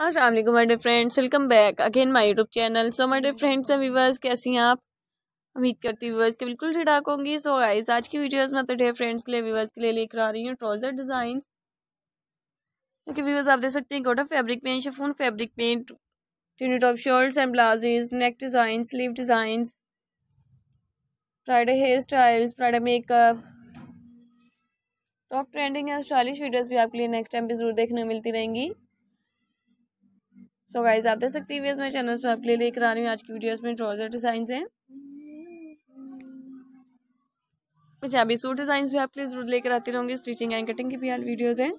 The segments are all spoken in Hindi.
हाँ, असल वालेकुम my friends welcome back again my YouTube channel so my dear friends and viewers कैसी हैं आप उम्मीद करती हूँ व्यूवर्स के बिल्कुल ठीक होंगी सो आइज आज की वीडियोस मैं अपने डे फ्रेंड्स के लिए व्यूवर्स के लिए लेकर आ रही हूँ ट्राउज़र डिज़ाइन क्योंकि व्यूवर्स आप देख सकते हैं गोटा fabric paint chiffon fabric paint tunic top shirts and blouses neck design sleeve design Friday hair styles Friday makeup top trending है स्टाइलिश वीडियोज़ भी आपके लिए नेक्स्ट टाइम भी ज़रूर देखने मिलती रहेंगी सो गाइज आप देख सकती है मेरे चैनल पर आपके लिए लेकर आ रही हूँ आज की वीडियोस में ट्राउजर डिजाइन है पंजाबी सूट डिजाइन भी आपके लिए जरूर लेकर आती रहूंगी स्टिचिंग एंड कटिंग की भी हाल वीडियोज़ है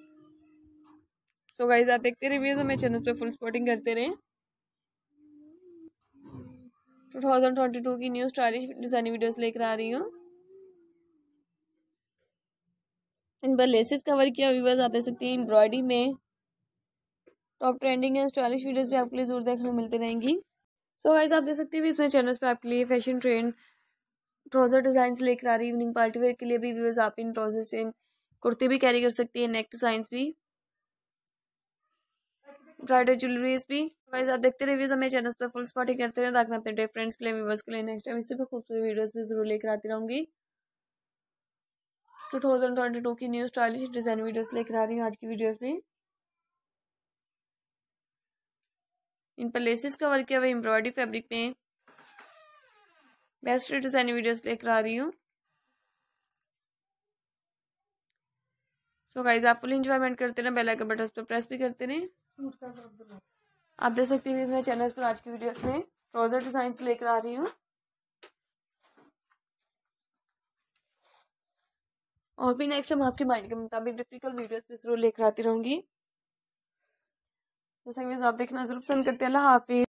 सो गाइज आप देखते रिव्यूज वीडियोज चैनल पर फुल स्पोर्टिंग करते रहें 2022 की न्यू स्टाइलिश डिजाइनिंग वीडियोस लेकर आ रही हूँ इन पर लेसेस कवर किया व्यूवर्स आप देख सकते हैं एम्ब्रॉयडरी में टॉप ट्रेंडिंग या स्टाइलिश वीडियोस भी आपके लिए जरूर देखने को मिलती रहेंगी सो so वाइज आप देख सकते हैं इसमें चैनल्स पे आपके लिए फैशन ट्रेंड ट्राउजर डिजाइन लेकर आ रही है इवनिंग पार्टी वेयर के लिए भी व्यूअर्स आप इन ट्राउजर से कुर्ते भी कैरी कर सकती है नेक डिजाइन भी ब्राइडल ज्वेलरीज भी वाइज आप देखते रहिए हमें चैनल पर फुल स्पॉटिंग करते रहे ताकि अपने डे फ्रेंड्स के लिए व्यूवर्स के लिए नेक्स्ट टाइम इससे भी खूबसूरत वीडियोज भी जरूर लेकर आती रहूंगी टू थाउजेंड ट्वेंटी टू की न्यू स्टाइलिश डिज़ाइन वीडियोस लेकर आ रही हूँ आज की वीडियोस में इन पर लेसिस कवर किया हुआ एम्ब्रॉयडरी फैब्रिक में बेस्ट डिजाइन वीडियोस लेकर आ रही हूँ सो गाइज आप फुल इंजॉयमेंट करते रहे बेल आइकन बटन पर प्रेस भी करते रहे आप देख सकते हैं मैं चैनल पर आज की वीडियोस में ट्राउजर डिजाइन लेकर आ रही हूँ और भी नेक्स्ट हम आपके माइंड के मुताबिक डिफिकल्ट वीडियोस पे जरूर लेकर आती रहूंगी जैसा कि आप देखना जरूर पसंद करते हैं अल्लाह हाफिज़